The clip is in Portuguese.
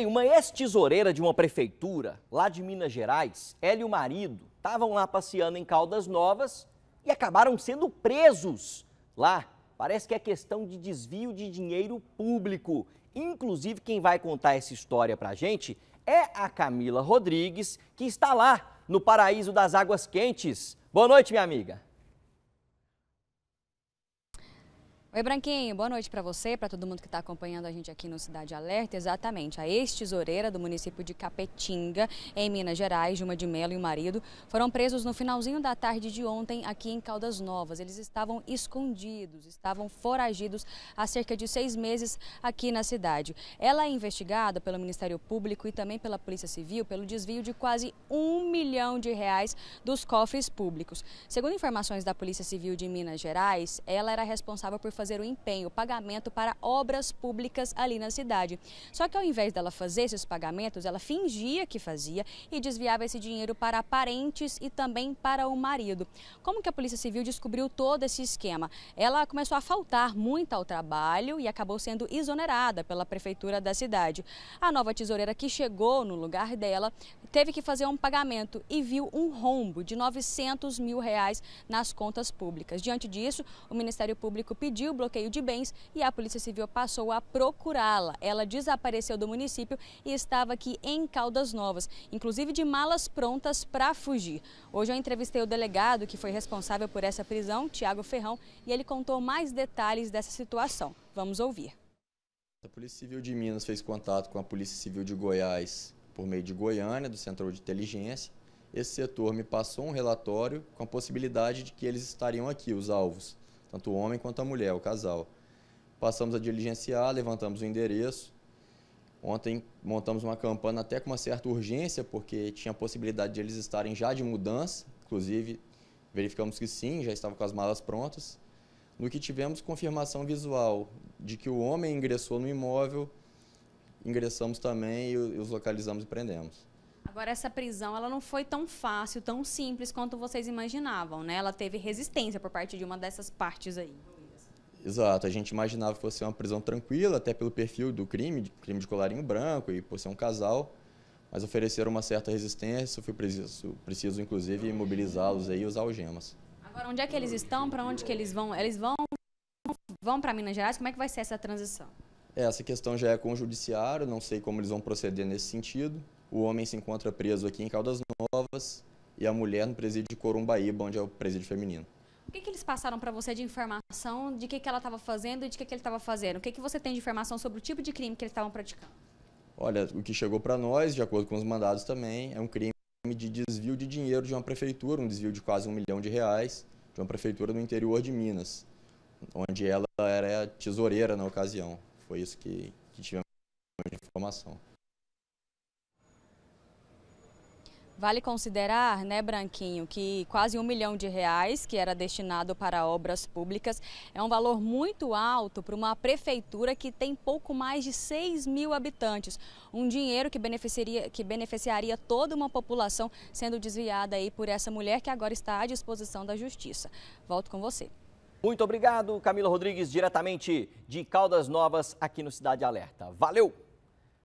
Uma ex-tesoureira de uma prefeitura lá de Minas Gerais, ela e o marido, estavam lá passeando em Caldas Novas e acabaram sendo presos lá. Parece que é questão de desvio de dinheiro público. Inclusive, quem vai contar essa história pra gente é a Camila Rodrigues, que está lá no paraíso das águas quentes. Boa noite, minha amiga. Oi, Branquinho, boa noite para você, para todo mundo que está acompanhando a gente aqui no Cidade Alerta. Exatamente, a ex-tesoureira do município de Capetinga, em Minas Gerais, Juma de Melo e o marido, foram presos no finalzinho da tarde de ontem aqui em Caldas Novas. Eles estavam escondidos, estavam foragidos há cerca de seis meses aqui na cidade. Ela é investigada pelo Ministério Público e também pela Polícia Civil pelo desvio de quase um milhão de reais dos cofres públicos. Segundo informações da Polícia Civil de Minas Gerais, ela era responsável por fazer fazer o empenho, o pagamento para obras públicas ali na cidade. Só que ao invés dela fazer esses pagamentos, ela fingia que fazia e desviava esse dinheiro para parentes e também para o marido. Como que a Polícia Civil descobriu todo esse esquema? Ela começou a faltar muito ao trabalho e acabou sendo exonerada pela prefeitura da cidade. A nova tesoureira que chegou no lugar dela teve que fazer um pagamento e viu um rombo de 900 mil reais nas contas públicas. Diante disso, o Ministério Público pediu o bloqueio de bens e a Polícia Civil passou a procurá-la. Ela desapareceu do município e estava aqui em Caldas Novas, inclusive de malas prontas para fugir. Hoje eu entrevistei o delegado que foi responsável por essa prisão, Tiago Ferrão, e ele contou mais detalhes dessa situação. Vamos ouvir. A Polícia Civil de Minas fez contato com a Polícia Civil de Goiás por meio de Goiânia, do Centro de Inteligência. Esse setor me passou um relatório com a possibilidade de que eles estariam aqui, os alvos tanto o homem quanto a mulher, o casal. Passamos a diligenciar, levantamos o endereço. Ontem montamos uma campanha até com uma certa urgência, porque tinha a possibilidade de eles estarem já de mudança, inclusive verificamos que sim, já estava com as malas prontas. No que tivemos confirmação visual de que o homem ingressou no imóvel, ingressamos também e os localizamos e prendemos. Agora, essa prisão ela não foi tão fácil, tão simples quanto vocês imaginavam, né? Ela teve resistência por parte de uma dessas partes aí. Exato, a gente imaginava que fosse uma prisão tranquila, até pelo perfil do crime, crime de colarinho branco e por ser um casal, mas ofereceram uma certa resistência, foi preciso, preciso inclusive mobilizá-los e usar algemas. Agora, onde é que eles estão? Para onde que eles vão? Eles vão, vão para Minas Gerais? Como é que vai ser essa transição? Essa questão já é com o judiciário, não sei como eles vão proceder nesse sentido, o homem se encontra preso aqui em Caldas Novas e a mulher no presídio de Corumbaíba, onde é o presídio feminino. O que, que eles passaram para você de informação de que, que ela estava fazendo e de que, que ele estava fazendo? O que, que você tem de informação sobre o tipo de crime que eles estavam praticando? Olha, o que chegou para nós, de acordo com os mandados também, é um crime de desvio de dinheiro de uma prefeitura, um desvio de quase um milhão de reais, de uma prefeitura no interior de Minas, onde ela era tesoureira na ocasião. Foi isso que, que tivemos de informação. Vale considerar, né, Branquinho, que quase um milhão de reais que era destinado para obras públicas é um valor muito alto para uma prefeitura que tem pouco mais de 6 mil habitantes. Um dinheiro que beneficiaria, que beneficiaria toda uma população sendo desviada aí por essa mulher que agora está à disposição da justiça. Volto com você. Muito obrigado, Camila Rodrigues, diretamente de Caldas Novas, aqui no Cidade Alerta. Valeu!